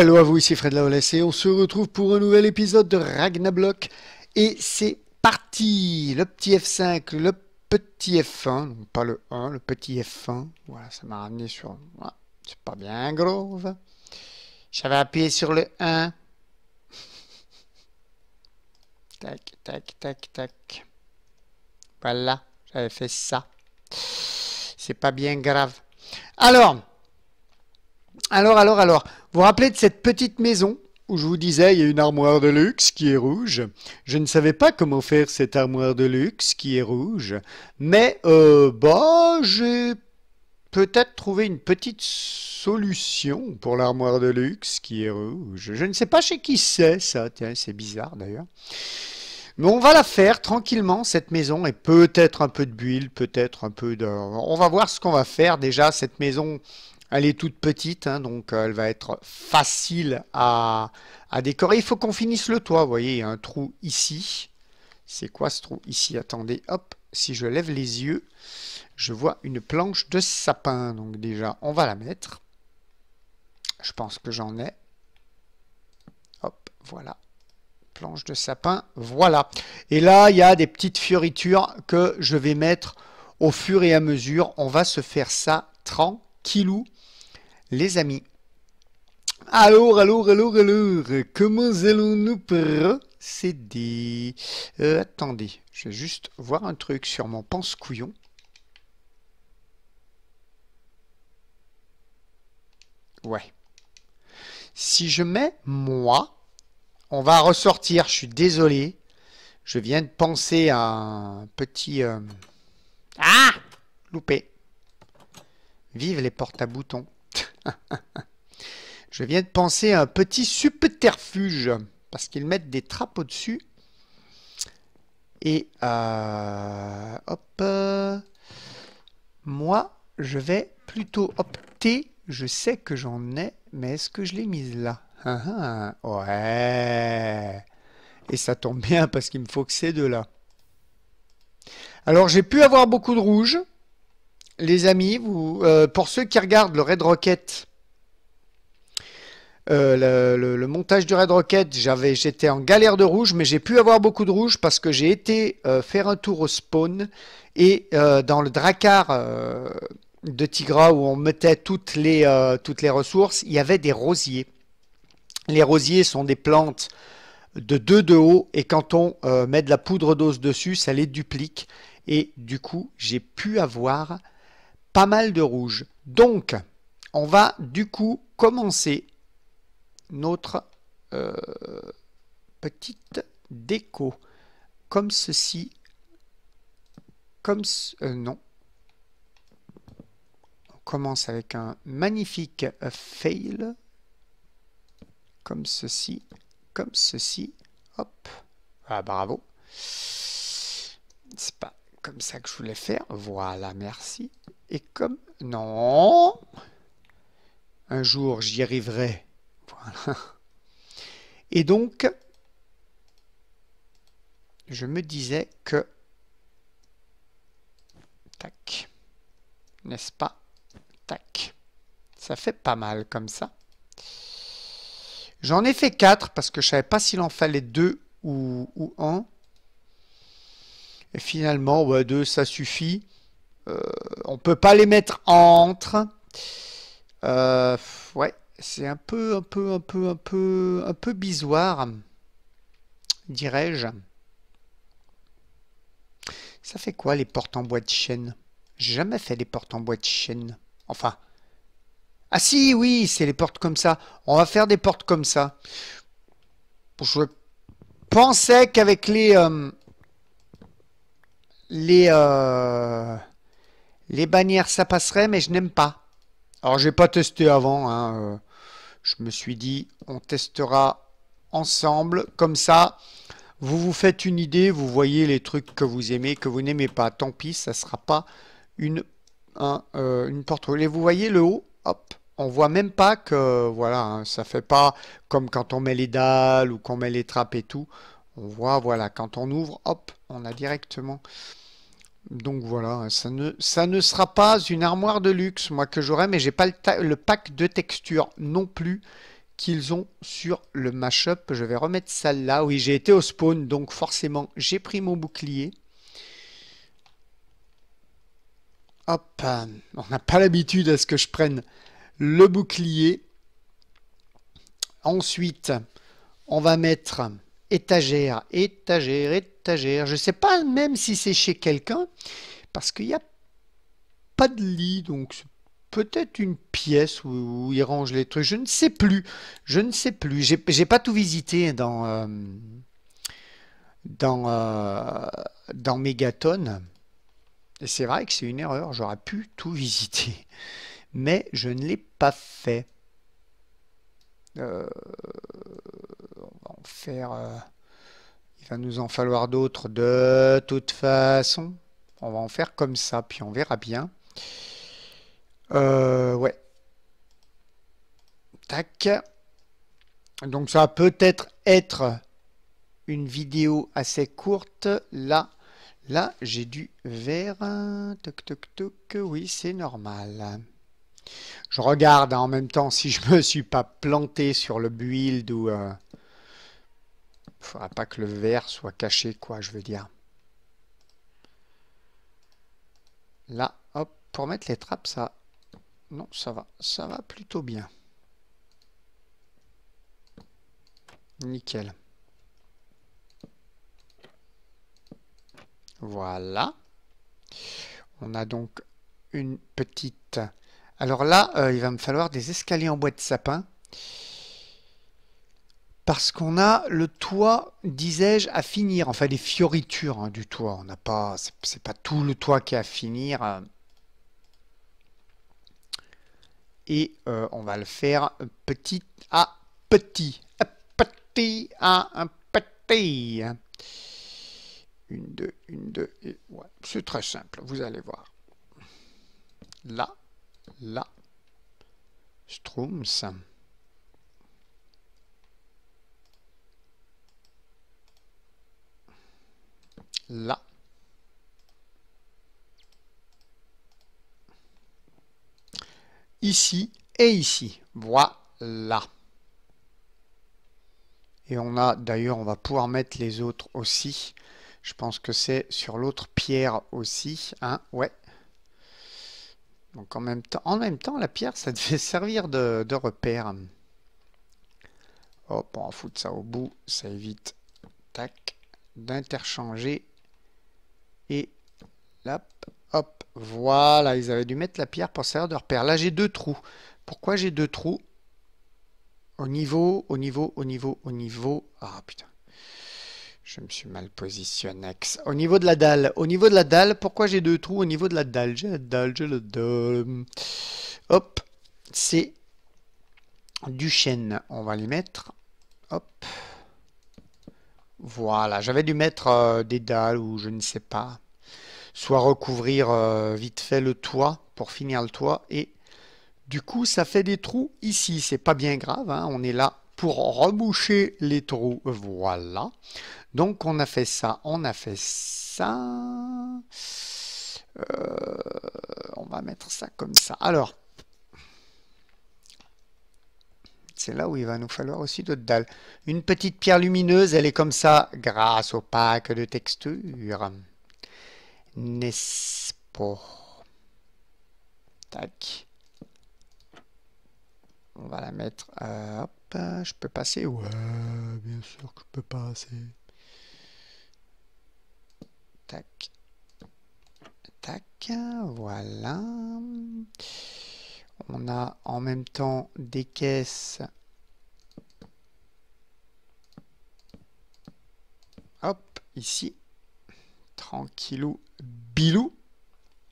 Hello à vous, ici Fred Laolès et on se retrouve pour un nouvel épisode de Ragnablock. Et c'est parti Le petit F5, le petit F1, pas le 1, le petit F1. Voilà, ça m'a ramené sur... c'est pas bien grave. J'avais appuyé sur le 1. tac, tac, tac, tac. Voilà, j'avais fait ça. C'est pas bien grave. Alors... Alors, alors, alors, vous vous rappelez de cette petite maison où je vous disais il y a une armoire de luxe qui est rouge. Je ne savais pas comment faire cette armoire de luxe qui est rouge, mais euh, bah j'ai peut-être trouvé une petite solution pour l'armoire de luxe qui est rouge. Je ne sais pas chez qui c'est ça, c'est bizarre d'ailleurs. Mais on va la faire tranquillement, cette maison, et peut-être un peu de buile peut-être un peu de... On va voir ce qu'on va faire déjà, cette maison elle est toute petite, hein, donc euh, elle va être facile à, décorer. Il faut qu'on finisse le toit, vous voyez, il y a un trou ici. C'est quoi ce trou ici Attendez, hop, si je lève les yeux, je vois une planche de sapin. Donc déjà, on va la mettre. Je pense que j'en ai. Hop, voilà planche de sapin, voilà. Et là, il y a des petites fioritures que je vais mettre au fur et à mesure. On va se faire ça tranquillou les amis. Alors, alors, alors, alors, comment allons-nous procéder euh, Attendez, je vais juste voir un truc sur mon pense-couillon. Ouais. Si je mets moi, on va ressortir, je suis désolé. Je viens de penser à un petit... Euh, ah Loupé. Vive les portes à boutons. Je viens de penser à un petit subterfuge, parce qu'ils mettent des trappes au-dessus. Et euh, hop, euh, moi, je vais plutôt opter. Je sais que j'en ai, mais est-ce que je l'ai mise là ah, ah, Ouais. Et ça tombe bien parce qu'il me faut que ces deux là. Alors j'ai pu avoir beaucoup de rouge les amis, euh, pour ceux qui regardent le Red Rocket, euh, le, montage du Red Rocket, j'avais, j'étais en galère de rouge, mais j'ai pu avoir beaucoup de rouge parce que j'ai été euh, faire un tour au spawn et dans le dracar de Tigra où on mettait toutes les, toutes les ressources, il y avait des rosiers. Les rosiers sont des plantes de 2 de haut et quand on met de la poudre d'os dessus, ça les duplique. Et du coup, j'ai pu avoir pas mal de rouge. Donc, on va du coup commencer notre euh, petite déco comme ceci. Comme ce, euh, non. On commence avec un magnifique euh, fail. Comme ceci, comme ceci. Hop. Ah bravo. C'est pas comme ça que je voulais faire. Voilà, merci. Et comme... Non Un jour, j'y arriverai. Voilà. Et donc, je me disais que... Tac. N'est-ce pas Tac. Ça fait pas mal comme ça. J'en ai fait 4 parce que je ne savais pas s'il en fallait 2 ou, ou 1. Et finalement, 2, ça suffit. Euh, on peut pas les mettre entre. Euh, ouais, c'est un peu, un peu, un peu, un peu, un peu bizarre, dirais-je. Ça fait quoi les portes en bois de chêne J'ai jamais fait des portes en bois de chêne. Enfin. Ah si, oui, c'est les portes comme ça. On va faire des portes comme ça. Je pensais qu'avec les... Euh, les... Les bannières, ça passerait, mais je n'aime pas. Alors, j'ai pas testé avant. Hein, euh, je me suis dit, on testera ensemble. Comme ça, vous vous faites une idée. Vous voyez les trucs que vous aimez, que vous n'aimez pas. Tant pis, ça ne sera pas une, euh, une porte Et vous voyez le haut, hop, on voit même pas que, voilà, hein, ça fait pas comme quand on met les dalles ou qu'on met les trappes et tout. On voit, voilà, quand on ouvre, hop, on a directement donc voilà, ça ne, sera pas une armoire de luxe, moi que j'aurai, mais j'ai pas le, pack de textures non plus qu'ils ont sur le mashup. Je vais remettre celle là. Oui, j'ai été au spawn, donc forcément, j'ai pris mon bouclier. Hop, on n'a pas l'habitude à ce que je prenne le bouclier. Ensuite, on va mettre étagère, étagère, étagère. Je ne sais pas même si c'est chez quelqu'un, parce qu'il n'y a pas de lit, donc peut-être une pièce où, ils rangent les trucs. Je ne sais plus. Je ne sais plus. J'ai pas tout visité dans euh, dans euh, dans Megaton. Et c'est vrai que c'est une erreur. J'aurais pu tout visiter, mais je ne l'ai pas fait. Euh, faire. Euh, il va nous en falloir d'autres de toute façon. On va en faire comme ça, puis on verra bien. Euh, ouais. Tac. Donc ça va peut-être être une vidéo assez courte. Là, là j'ai du vert. Toc, toc, toc. Oui, c'est normal. Je regarde hein, en même temps si je me suis pas planté sur le build ou... Euh, faudra pas que le vert soit caché, quoi, je veux dire. Là, hop, pour mettre les trappes, ça... Non, ça va, ça va plutôt bien. Nickel. Voilà. On a donc une petite... Alors là, euh, il va me falloir des escaliers en bois de sapin parce qu'on a le toit, disais-je, à finir. Enfin, les fioritures hein, du toit. On n'a pas, c'est pas tout le toit qui est à finir. Euh. Et euh, on va le faire petit à petit, petit à petit. Une, deux, une, deux. c'est très simple. Vous allez voir. Là, là, Strooms. là. Ici et ici. Voilà. Et on a, d'ailleurs, on va pouvoir mettre les autres aussi. Je pense que c'est sur l'autre pierre aussi. Hein ouais. Donc en même, temps, en même temps, la pierre, ça devait servir de, repère. Hop, on va foutre ça au bout. Ça évite, tac, d'interchanger hop, voilà, ils avaient dû mettre la pierre pour servir de repère. Là, j'ai deux trous. Pourquoi j'ai deux trous Au niveau, au niveau, au niveau, au niveau. Ah putain. Je me suis mal positionné. Au niveau de la dalle. Au niveau de la dalle, pourquoi j'ai deux trous au niveau de la dalle J'ai la dalle, j'ai la dalle. Hop, c'est du chêne. On va les mettre. Hop. Voilà, j'avais dû mettre euh, des dalles ou je ne sais pas soit recouvrir euh, vite fait le toit pour finir le toit et du coup ça fait des trous ici c'est pas bien grave hein. on est là pour reboucher les trous voilà donc on a fait ça on a fait ça euh, on va mettre ça comme ça alors c'est là où il va nous falloir aussi d'autres dalles. Une petite pierre lumineuse, elle est comme ça, grâce au pack de texture. Nespo. Tac. On va la mettre. hop, je peux passer Ouais, bien sûr que je peux passer. Tac. Tac. Voilà. On a en même temps des caisses. Hop, ici tranquillou, bilou,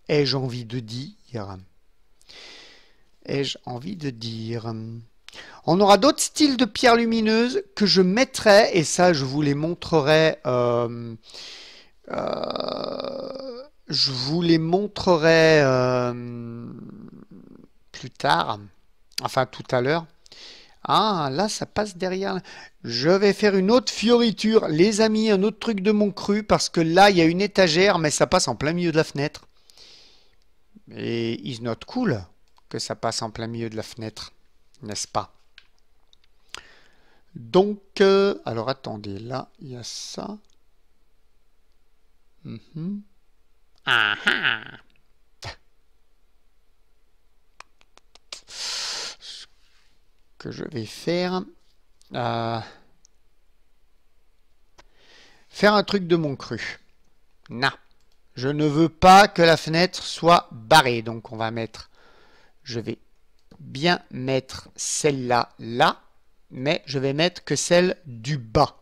ai-je envie de dire Ai-je envie de dire On aura d'autres styles de pierres lumineuses que je mettrai, et ça je vous les montrerai... Euh, euh, je vous les montrerai euh, plus tard, enfin tout à l'heure. Ah, là, ça passe derrière. Je vais faire une autre fioriture, les amis, un autre truc de mon cru, parce que là, il y a une étagère, mais ça passe en plein milieu de la fenêtre. Et is not cool que ça passe en plein milieu de la fenêtre, n'est-ce pas Donc, euh, alors attendez, là, il y a ça. Mhm. Ah ah que je vais faire. Euh, faire un truc de mon cru. Non. Je ne veux pas que la fenêtre soit barrée. Donc on va mettre... Je vais bien mettre celle-là là, mais je vais mettre que celle du bas.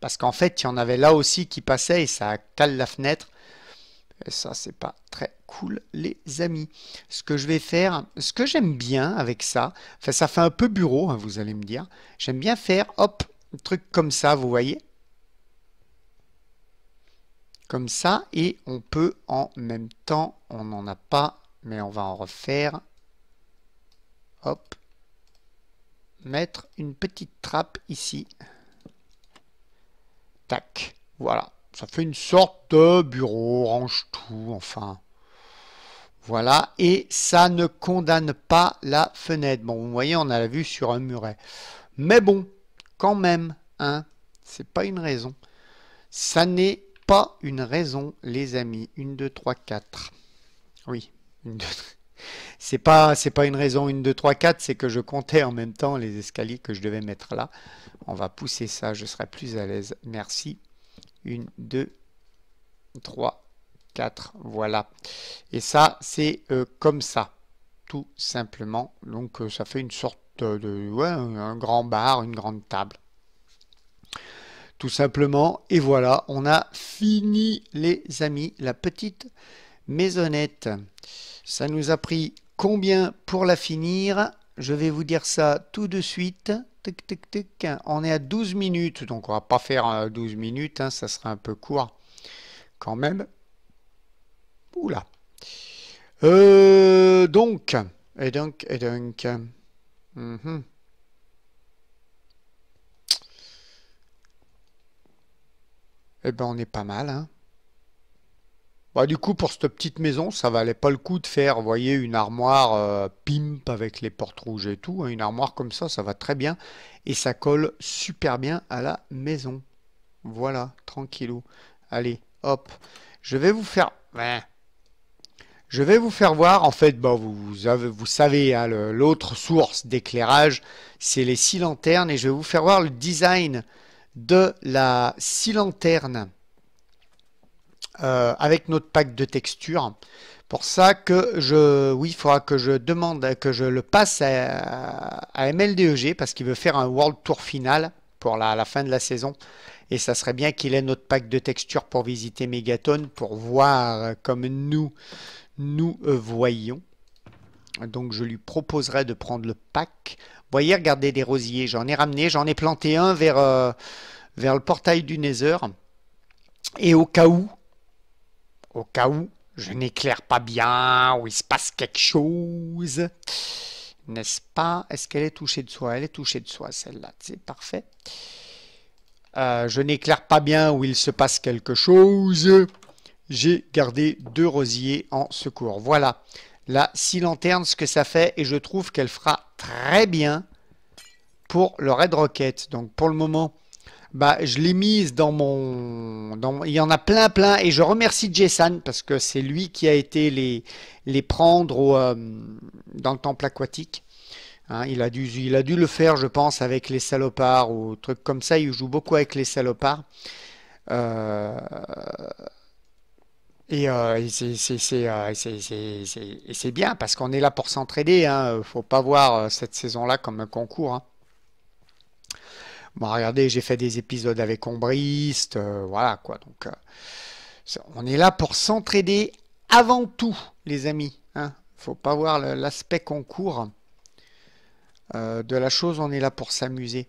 Parce qu'en fait, il y en avait là aussi qui passait et ça cale la fenêtre. Et ça, c'est pas très cool, les amis. Ce que je vais faire, ce que j'aime bien avec ça, ça fait un peu bureau, hein, vous allez me dire. J'aime bien faire, hop, un truc comme ça, vous voyez Comme ça, et on peut en même temps, on n'en a pas, mais on va en refaire. Hop. Mettre une petite trappe ici. Tac. Voilà ça fait une sorte de bureau, range tout, enfin. Voilà, et ça ne condamne pas la fenêtre. Bon, vous voyez, on a la vue sur un muret. Mais bon, quand même, hein, c'est pas une raison. Ça n'est pas une raison, les amis. Une, deux, trois, quatre. Oui, une, c'est pas, c'est pas une raison Une, deux, trois, quatre, c'est que je comptais en même temps les escaliers que je devais mettre là. On va pousser ça, je serai plus à l'aise. Merci. 1, 2, 3, 4. Voilà. Et ça, c'est euh, comme ça, tout simplement. Donc, euh, ça fait une sorte de... un grand bar, une grande table. Tout simplement. Et voilà, on a fini, les amis, la petite maisonnette. Ça nous a pris combien pour la finir Je vais vous dire ça tout de suite. Tic, tic, tic. On est à 12 minutes, donc on va pas faire 12 euh, minutes, hein, ça sera un peu court quand même. Oula. Euh, donc, et donc, et donc. Mhm. Eh ben, on est pas mal, hein. Bah, du coup, pour cette petite maison, ça valait pas le coup de faire, voyez, une armoire euh, pimp avec les portes rouges et tout. Hein. une armoire comme ça, ça va très bien. Et ça colle super bien à la maison. Voilà, tranquillou. Allez, hop. Je vais vous faire... Je vais vous faire voir, en fait, bon, bah, vous, vous savez, hein, l'autre source d'éclairage, c'est les six lanternes, et je vais vous faire voir le design de la six lanterne. Euh, avec notre pack de textures. Pour ça que je, oui, il faudra que je demande, que je le passe à, MLDEG parce qu'il veut faire un World Tour final pour la, la, fin de la saison. Et ça serait bien qu'il ait notre pack de textures pour visiter Megaton, pour voir comme nous, nous voyons. Donc je lui proposerai de prendre le pack. vous Voyez, regardez des rosiers. J'en ai ramené, j'en ai planté un vers, euh, vers le portail du Nether. Et au cas où, au cas où je n'éclaire pas bien, où il se passe quelque chose. N'est-ce pas Est-ce qu'elle est touchée de soi Elle est touchée de soi, celle-là. C'est parfait. Euh, je n'éclaire pas bien où il se passe quelque chose. J'ai gardé deux rosiers en secours. Voilà. La six lanternes, ce que ça fait. Et je trouve qu'elle fera très bien pour le Red Rocket. Donc pour le moment, bah, je l'ai mise dans mon... Il y en a plein, plein. Et je remercie Jason parce que c'est lui qui a été les, les prendre euh, dans le temple aquatique. Hein, il, a dû, il a dû le faire, je pense, avec les salopards ou trucs comme ça. Il joue beaucoup avec les salopards. Et, c'est bien parce qu'on est là pour s'entraider. Il hein. ne faut pas voir euh, cette saison-là comme un concours. Hein. Bon, regardez, j'ai fait des épisodes avec Ombriste, euh, voilà quoi. Donc, euh, on est là pour s'entraider avant tout, les amis. Hein. Faut pas voir l'aspect concours euh, de la chose. On est là pour s'amuser.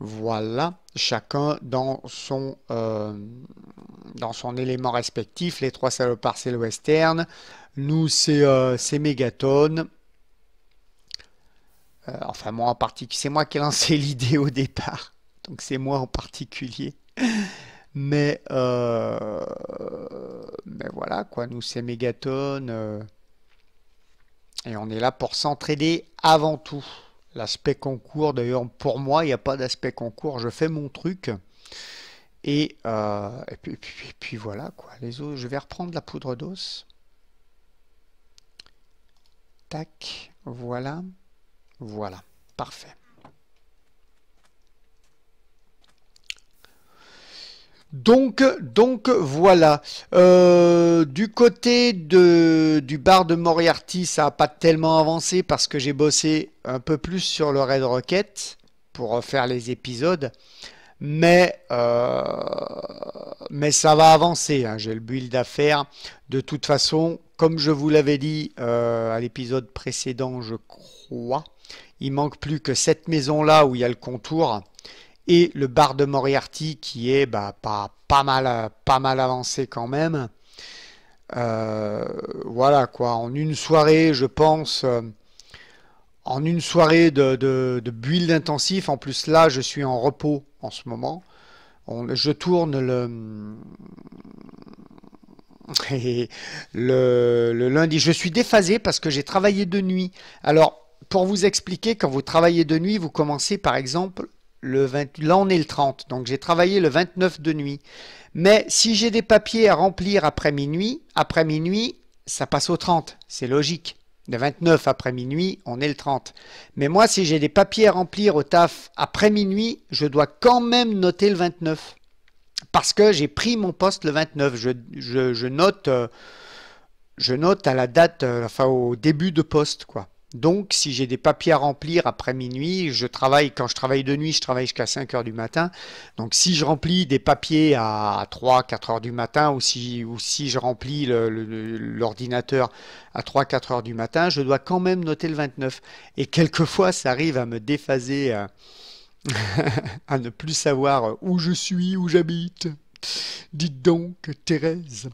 Voilà, chacun dans son, dans son élément respectif. Les trois salopards, c'est le western. Nous, c'est Megaton enfin moi en particulier, c'est moi qui ai lancé l'idée au départ donc c'est moi en particulier. Mais, euh, mais voilà, quoi, nous c'est Megaton. Euh, et on est là pour s'entraider avant tout. L'aspect concours, d'ailleurs, pour moi, il n'y a pas d'aspect concours. Je fais mon truc. Et, euh, puis, puis, voilà, quoi. Les autres, je vais reprendre la poudre d'os. Tac, voilà. Voilà, parfait. Donc, donc voilà. Euh, du côté de, du bar de Moriarty, ça n'a pas tellement avancé parce que j'ai bossé un peu plus sur le Red Rocket pour faire les épisodes. Mais, euh, mais ça va avancer. Hein. J'ai le build à faire. De toute façon, comme je vous l'avais dit euh, à l'épisode précédent, je crois, il manque plus que cette maison là où il y a le contour et le bar de Moriarty qui est bah, pas, pas, mal, pas mal avancé quand même. Euh, voilà quoi, en une soirée, je pense, euh, en une soirée de, de, build intensif, en plus là je suis en repos en ce moment. je tourne le, le, le lundi. Je suis déphasé parce que j'ai travaillé de nuit. Alors, pour vous expliquer, quand vous travaillez de nuit, vous commencez par exemple le là on est le 30, donc j'ai travaillé le 29 de nuit. Mais si j'ai des papiers à remplir après minuit, après minuit, ça passe au 30, c'est logique. Le 29 après minuit, on est le 30. Mais moi, si j'ai des papiers à remplir au taf après minuit, je dois quand même noter le 29. Parce que j'ai pris mon poste le 29. Je, note, euh, je note à la date, euh, enfin au début de poste, quoi. Donc, si j'ai des papiers à remplir après minuit, je travaille, quand je travaille de nuit, je travaille jusqu'à 5 heures du matin. Donc, si je remplis des papiers à 3, 4 heures du matin, ou si, ou si je remplis l'ordinateur à 3, 4 heures du matin, je dois quand même noter le 29. Et quelquefois, ça arrive à me déphaser, à, euh, à ne plus savoir où je suis, où j'habite. Dites donc, Thérèse.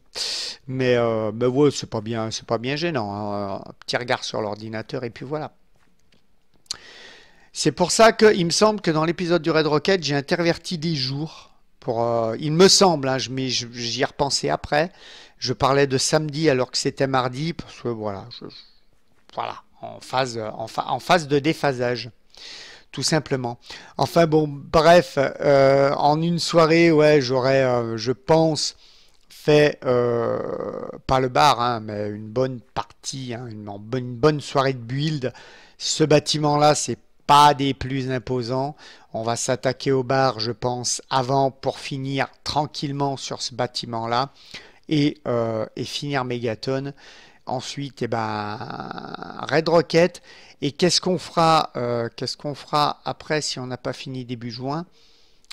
Mais, euh, mais ouais, c'est pas bien, c'est pas bien gênant. Hein. Un petit regard sur l'ordinateur et puis voilà. C'est pour ça qu'il me semble que dans l'épisode du Red Rocket, j'ai interverti des jours. Pour, euh, il me semble, hein, j'y ai repensé après. Je parlais de samedi alors que c'était mardi, parce que voilà, voilà en, phase, en phase de déphasage tout simplement. Enfin bon, bref, euh, en une soirée, ouais, j'aurais, euh, je pense, fait euh, pas le bar, hein, mais une bonne partie, hein, une, bonne soirée de build. Ce bâtiment-là, c'est pas des plus imposants. On va s'attaquer au bar, je pense, avant pour finir tranquillement sur ce bâtiment-là et, et finir Megaton. Ensuite, eh ben, Red Rocket. Et qu'est-ce qu'on fera, euh, qu'est-ce qu'on fera après si on n'a pas fini début juin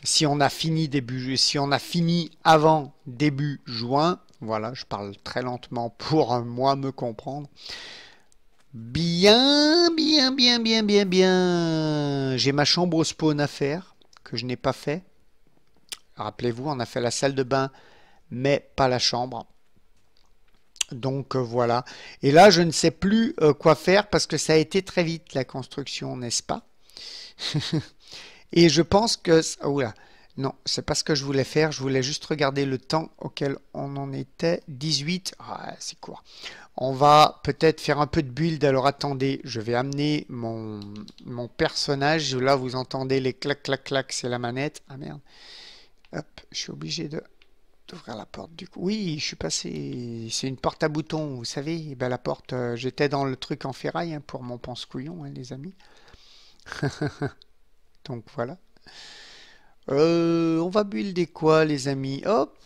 Si on a fini début, si on a fini avant début juin, voilà, je parle très lentement pour euh, moi me comprendre. Bien, bien, bien, bien, bien, bien. J'ai ma chambre au spawn à faire que je n'ai pas fait. Rappelez-vous, on a fait la salle de bain, mais pas la chambre. Donc euh, voilà. Et là, je ne sais plus euh, quoi faire parce que ça a été très vite la construction, n'est-ce pas Et je pense que... Oula, oh non, c'est pas ce que je voulais faire. Je voulais juste regarder le temps auquel on en était. 18, ah, c'est court. On va peut-être faire un peu de build. Alors attendez, je vais amener mon, mon personnage. Là, vous entendez les clac, clac, clac, c'est la manette. Ah merde. Hop, je suis obligé de la porte du coup. Oui, je suis passé. C'est une porte à boutons, vous savez. Et eh ben, la porte, euh, j'étais dans le truc en ferraille hein, pour mon pense-couillon, hein, les amis. Donc voilà. Euh, on va builder quoi, les amis Hop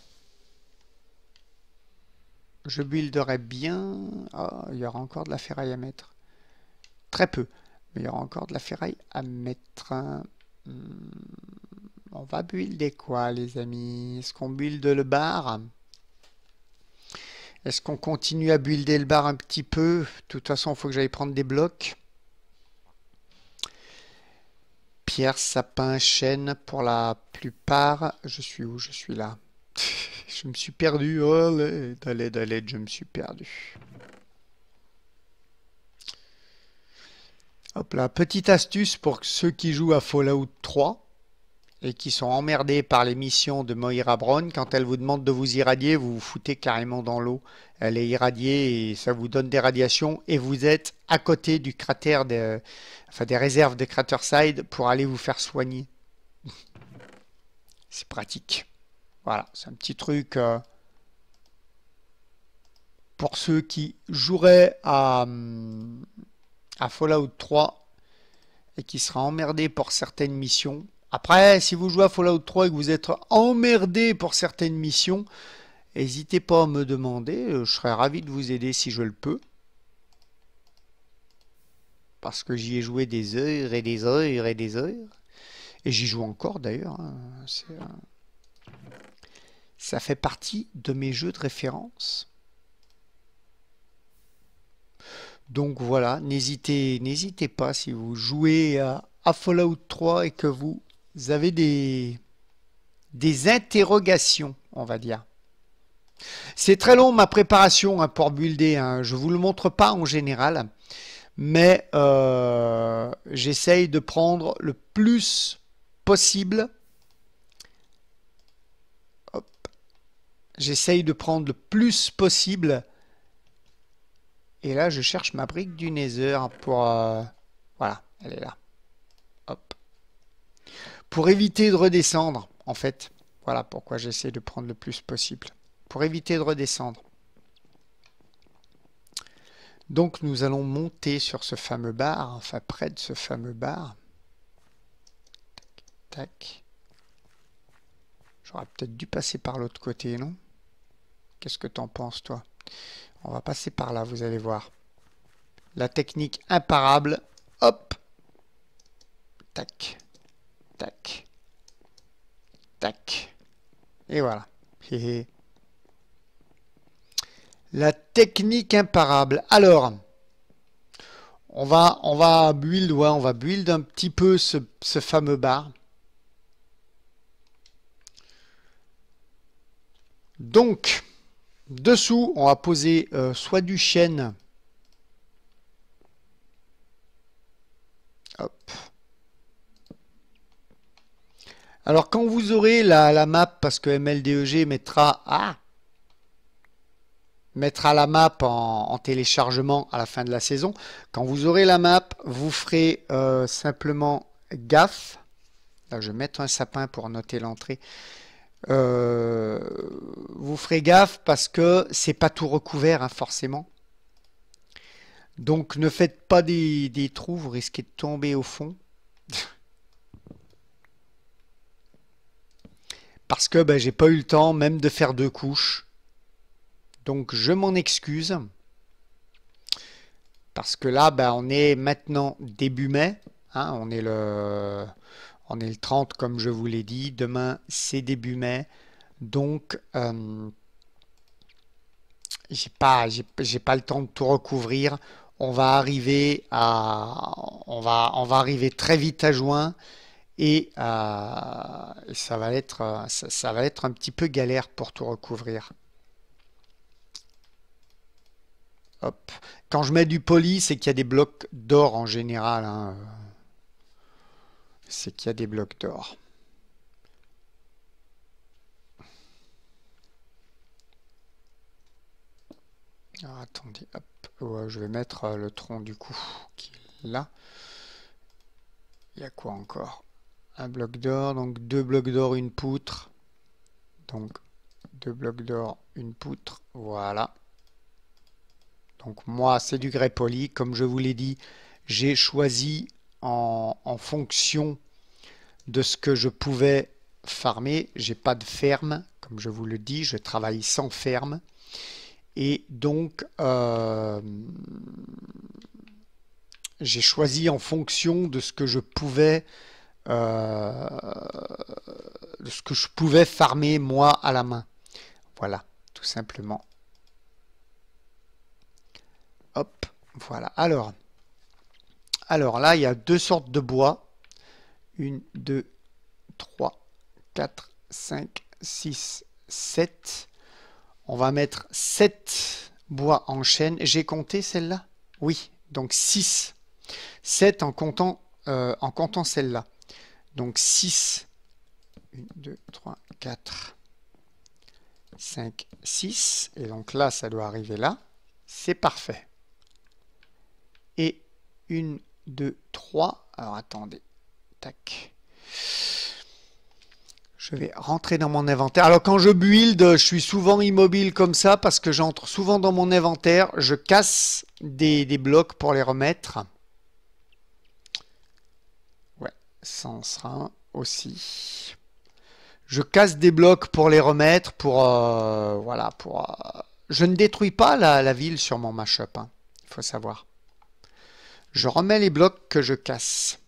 Je builderai bien. Ah, il y aura encore de la ferraille à mettre. Très peu. Mais il y aura encore de la ferraille à mettre. Hein. Hmm. On va builder quoi, les amis Est-ce qu'on build le bar Est-ce qu'on continue à builder le bar un petit peu De toute façon, il faut que j'aille prendre des blocs. Pierre, sapin, chaîne, pour la plupart. Je suis où Je suis là. je me suis perdu. Oh, allez, allez, je me suis perdu. Hop là, petite astuce pour ceux qui jouent à Fallout 3 et qui sont emmerdés par les missions de Moira Brown, quand elle vous demande de vous irradier, vous vous foutez carrément dans l'eau. Elle est irradiée et ça vous donne des radiations et vous êtes à côté du cratère, des réserves de Craterside pour aller vous faire soigner. c'est pratique. Voilà, c'est un petit truc euh, pour ceux qui joueraient à, hum, à Fallout 3 et qui seraient emmerdés pour certaines missions. Après, si vous jouez à Fallout 3 et que vous êtes emmerdé pour certaines missions, n'hésitez pas à me demander. Euh, je serais ravi de vous aider si je le peux. Parce que j'y ai joué des heures et des heures et des heures. Et j'y joue encore d'ailleurs. Hein. Euh, ça fait partie de mes jeux de référence. Donc voilà, n'hésitez pas si vous jouez à, à Fallout 3 et que vous vous avez des, des interrogations, on va dire. C'est très long ma préparation hein, pour builder, hein. je ne vous le montre pas en général, mais euh, j'essaye de prendre le plus possible. J'essaye de prendre le plus possible. Et là, je cherche ma brique du Nether pour... Euh, voilà, elle est là. Hop pour éviter de redescendre, en fait. Voilà pourquoi j'essaie de prendre le plus possible, pour éviter de redescendre. Donc nous allons monter sur ce fameux bar, enfin près de ce fameux bar. Tac, tac. J'aurais peut-être dû passer par l'autre côté, non Qu'est-ce que t'en penses, toi On va passer par là, vous allez voir. La technique imparable. Hop Tac. Tac. Tac. Et voilà. La technique imparable. Alors, on va, on va build, ouais, on va build un petit peu ce, fameux bar. Donc, dessous, on va poser euh, soit du chêne. Hop. Alors quand vous aurez la, map, parce que MLDEG mettra, ah, mettra la map en, téléchargement à la fin de la saison, quand vous aurez la map, vous ferez euh, simplement gaffe. Là, je vais mettre un sapin pour noter l'entrée. Euh, vous ferez gaffe parce que c'est pas tout recouvert hein, forcément. Donc ne faites pas des, des trous, vous risquez de tomber au fond. parce que ben, j'ai pas eu le temps même de faire deux couches. Donc je m'en excuse. Parce que là, ben, on est maintenant début mai. Hein, on, est le, on est le 30 comme je vous l'ai dit. Demain, c'est début mai. Donc je euh, j'ai pas, pas le temps de tout recouvrir. On va arriver à on va, on va arriver très vite à juin et euh, ça, va être, ça, va être un petit peu galère pour tout recouvrir. Hop. Quand je mets du poli, c'est qu'il y a des blocs d'or en général. Hein. C'est qu'il y a des blocs d'or. attendez, hop. je vais mettre euh, le tronc du coup qui est là. Il y a quoi encore un bloc d'or, donc deux blocs d'or, une poutre. Donc deux blocs d'or, une poutre, voilà. Donc moi, c'est du grès poli. Comme je vous l'ai dit, j'ai choisi en, fonction de ce que je pouvais farmer. J'ai pas de ferme, comme je vous le dis, je travaille sans ferme. Et donc, euh, j'ai choisi en fonction de ce que je pouvais euh, ce que je pouvais farmer moi à la main. Voilà, tout simplement. Hop, voilà. Alors, alors là, il y a deux sortes de bois. Une, deux, trois, quatre, cinq, six, sept. On va mettre sept bois en chaîne. J'ai compté celle-là Oui, donc six. Sept en comptant, euh, en comptant celle-là. Donc 6, 1, 2, 3, 4, 5, 6. Et donc là, ça doit arriver là. C'est parfait. Et 1, 2, 3. Alors attendez. Tac. Je vais rentrer dans mon inventaire. Alors quand je build, je suis souvent immobile comme ça parce que j'entre souvent dans mon inventaire. Je casse des, des blocs pour les remettre. ça en aussi. Je casse des blocs pour les remettre, pour... Euh, voilà, pour... Euh, je ne détruis pas la, ville sur mon mashup, hein. il faut savoir. Je remets les blocs que je casse.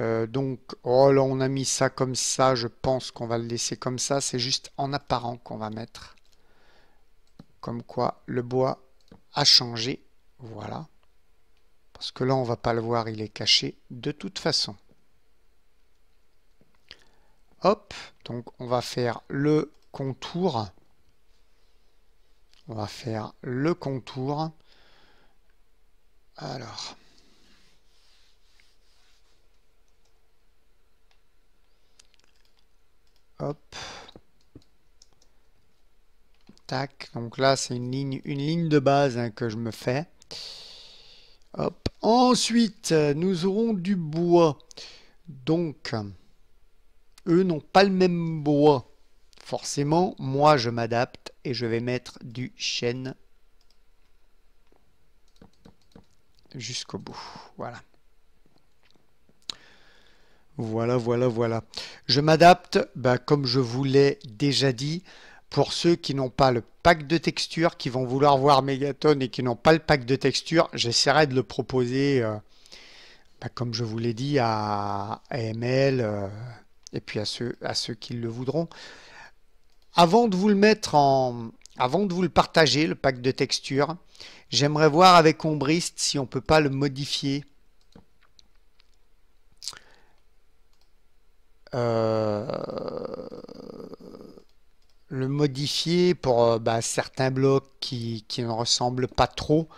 Euh, donc, oh là, on a mis ça comme ça, je pense qu'on va le laisser comme ça, c'est juste en apparent qu'on va mettre. Comme quoi, le bois a changé, voilà parce que là on va pas le voir, il est caché de toute façon. Hop, donc on va faire le contour. On va faire le contour. Alors. Hop. Tac. Donc là, c'est une ligne, une ligne de base hein, que je me fais. Ensuite, nous aurons du bois. Donc, eux n'ont pas le même bois. Forcément, moi je m'adapte et je vais mettre du chêne jusqu'au bout. Voilà. Voilà, voilà, voilà. Je m'adapte, bah, comme je vous l'ai déjà dit, pour ceux qui n'ont pas le pack de texture, qui vont vouloir voir Megaton et qui n'ont pas le pack de texture, j'essaierai de le proposer, euh, bah, comme je vous l'ai dit, à AML euh, et puis à ceux, à ceux qui le voudront. Avant de vous le mettre en... Avant de vous le partager, le pack de texture, j'aimerais voir avec Ombrist si on ne peut pas le modifier. Euh le modifier pour euh, bah, certains blocs qui, ne ressemblent pas trop.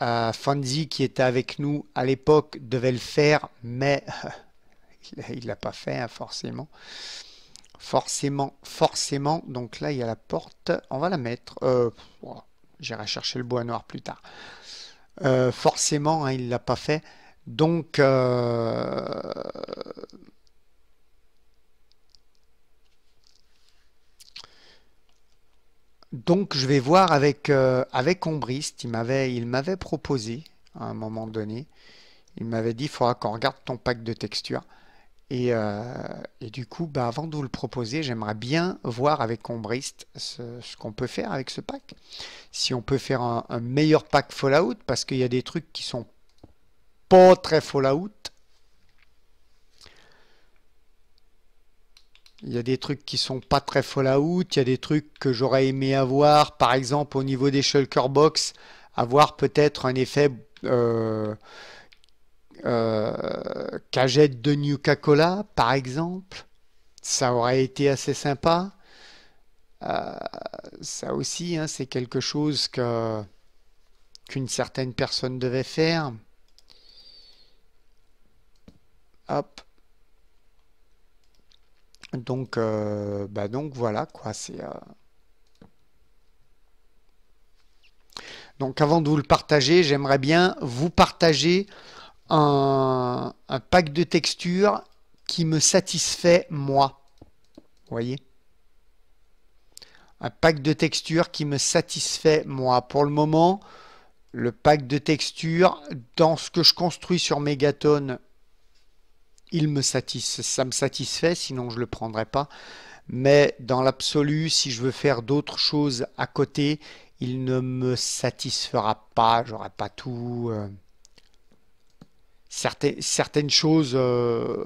à euh, qui était avec nous à l'époque devait le faire, mais il ne l'a pas fait hein, forcément. Forcément, forcément. Donc là, il y a la porte. On va la mettre. Euh, J'irai chercher le bois noir plus tard. forcément, hein, il ne l'a pas fait. Donc, Donc je vais voir avec, euh, Ombrist, il m'avait proposé à un moment donné, il m'avait dit il faudra qu'on regarde ton pack de textures. Euh, et, du coup, bah, avant de vous le proposer, j'aimerais bien voir avec Ombrist ce, qu'on peut faire avec ce pack. Si on peut faire un, meilleur pack Fallout, parce qu'il y a des trucs qui sont pas très Fallout, Il y a des trucs qui sont pas très Fallout, il y a des trucs que j'aurais aimé avoir, par exemple au niveau des Shulker Box, avoir peut-être un effet euh, euh, cagette de New cola par exemple. Ça aurait été assez sympa. Euh, ça aussi, hein, c'est quelque chose que qu'une certaine personne devait faire. Hop. Donc, euh, bah donc voilà quoi, c'est... Euh, donc avant de vous le partager, j'aimerais bien vous partager un, un pack de textures qui me satisfait moi. Vous voyez Un pack de textures qui me satisfait moi. Pour le moment, le pack de textures, dans ce que je construis sur Megaton, il me satisfait, ça me satisfait, sinon je ne le prendrai pas. Mais dans l'absolu, si je veux faire d'autres choses à côté, il ne me satisfera pas. J'aurai pas tout. Euh, certaines, choses euh,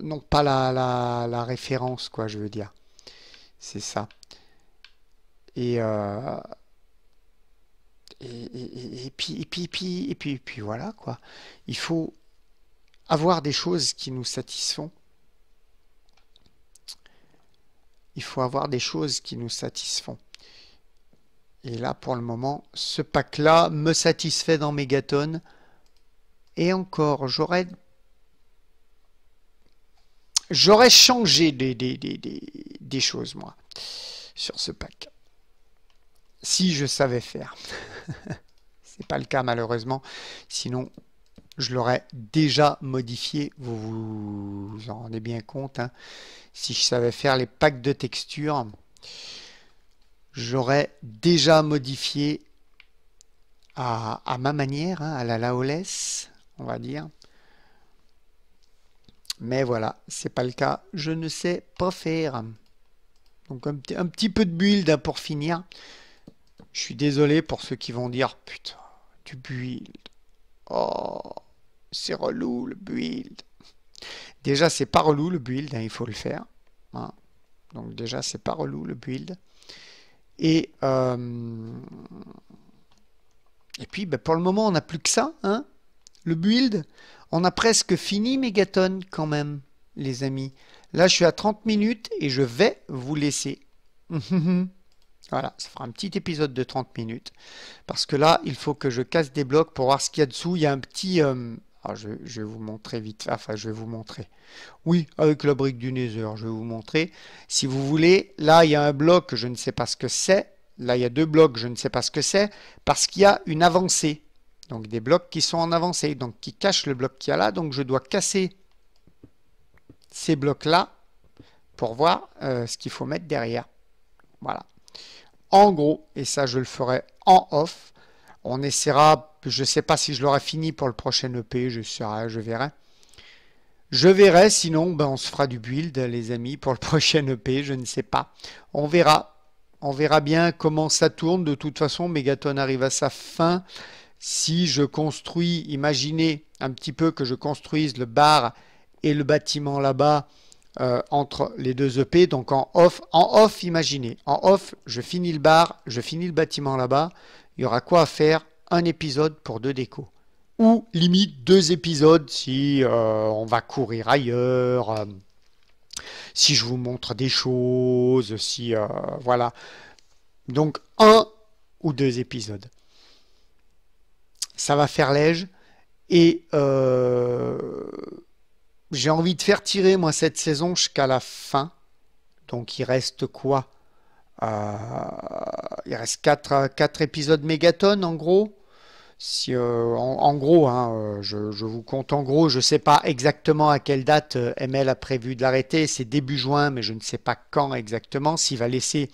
n'ont pas la, la, référence, quoi, je veux dire. C'est ça. Et, euh, et, puis, et puis, et puis, et puis, puis, voilà, quoi. Il faut, avoir des choses qui nous satisfont, il faut avoir des choses qui nous satisfont. Et là, pour le moment, ce pack-là me satisfait dans Megaton. Et encore, j'aurais... J'aurais changé des, des, des, des, choses, moi, sur ce pack. Si je savais faire. C'est pas le cas, malheureusement. Sinon, je l'aurais déjà modifié, vous vous en rendez bien compte. Hein. Si je savais faire les packs de textures, j'aurais déjà modifié à, ma manière, hein, à la Laoless, on va dire. Mais voilà, c'est pas le cas. Je ne sais pas faire. Donc un, petit peu de build hein, pour finir. Je suis désolé pour ceux qui vont dire, putain, du build. Oh c'est relou le build. Déjà, c'est pas relou le build, hein, il faut le faire. Hein. Donc déjà, c'est pas relou le build. Et, euh, et puis, ben, pour le moment, on n'a plus que ça. Hein. le build, on a presque fini Megaton quand même, les amis. Là, je suis à 30 minutes et je vais vous laisser. voilà, ça fera un petit épisode de 30 minutes. Parce que là, il faut que je casse des blocs pour voir ce qu'il y a dessous. Il y a un petit, euh, ah, je, vais vous montrer vite. Enfin, je vais vous montrer. Oui, avec la brique du Nether, je vais vous montrer. Si vous voulez, là, il y a un bloc, je ne sais pas ce que c'est. Là, il y a deux blocs, je ne sais pas ce que c'est, parce qu'il y a une avancée. Donc, des blocs qui sont en avancée, donc qui cachent le bloc qu'il y a là. Donc, je dois casser ces blocs-là pour voir euh, ce qu'il faut mettre derrière. Voilà. En gros, et ça, je le ferai en off, on essaiera, je ne sais pas si je l'aurai fini pour le prochain EP, je, serai, je verrai. Je verrai, sinon ben, on se fera du build, les amis, pour le prochain EP, je ne sais pas. On verra. On verra bien comment ça tourne. De toute façon, Megaton arrive à sa fin. Si je construis, imaginez un petit peu que je construise le bar et le bâtiment là-bas euh, entre les deux EP. Donc en off, en off, imaginez. En off, je finis le bar, je finis le bâtiment là-bas il y aura quoi à faire Un épisode pour deux décos. Ou limite deux épisodes si euh, on va courir ailleurs, euh, si je vous montre des choses, si... Euh, voilà. Donc un ou deux épisodes. Ça va faire lège. Et j'ai envie de faire tirer, moi, cette saison jusqu'à la fin. Donc il reste quoi euh, il reste 4, 4 épisodes mégatonnes en gros. Si, euh, en, gros, hein, euh, je, vous compte en gros, je ne sais pas exactement à quelle date ML a prévu de l'arrêter, c'est début juin, mais je ne sais pas quand exactement, s'il va laisser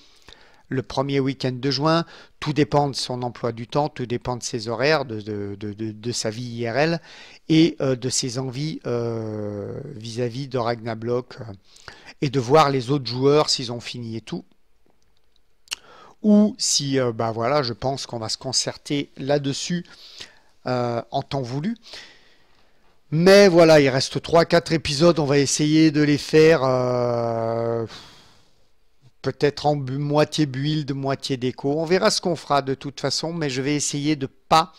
le premier week-end de juin, tout dépend de son emploi du temps, tout dépend de ses horaires, de, de, sa vie IRL et de ses envies vis-à-vis de Ragnarok et de voir les autres joueurs s'ils ont fini et tout ou si ben voilà, je pense qu'on va se concerter là-dessus euh, en temps voulu. Mais voilà, il reste 3-4 épisodes, on va essayer de les faire euh, peut-être en moitié build, moitié déco. On verra ce qu'on fera de toute façon, mais je vais essayer de pas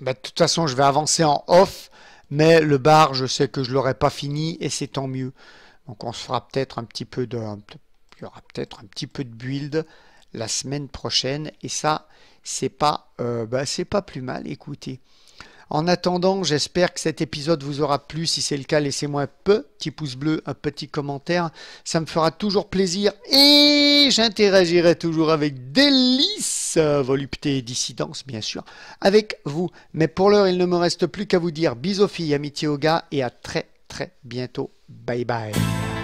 bah, de toute façon, je vais avancer en off, mais le bar, je sais que je l'aurai pas fini et c'est tant mieux. Donc on se fera peut-être un petit peu de... Il y aura peut-être un petit peu de build la semaine prochaine. Et ça, c'est pas, euh, bah, c'est pas plus mal, écoutez. En attendant, j'espère que cet épisode vous aura plu. Si c'est le cas, laissez-moi un petit pouce bleu, un petit commentaire. Ça me fera toujours plaisir et j'interagirai toujours avec délice, euh, volupté et dissidence, bien sûr, avec vous. Mais pour l'heure, il ne me reste plus qu'à vous dire bisous filles, amitié aux gars et à très très bientôt. Bye bye.